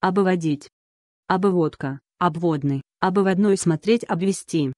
обводить, обводка, обводный, обводной смотреть обвести.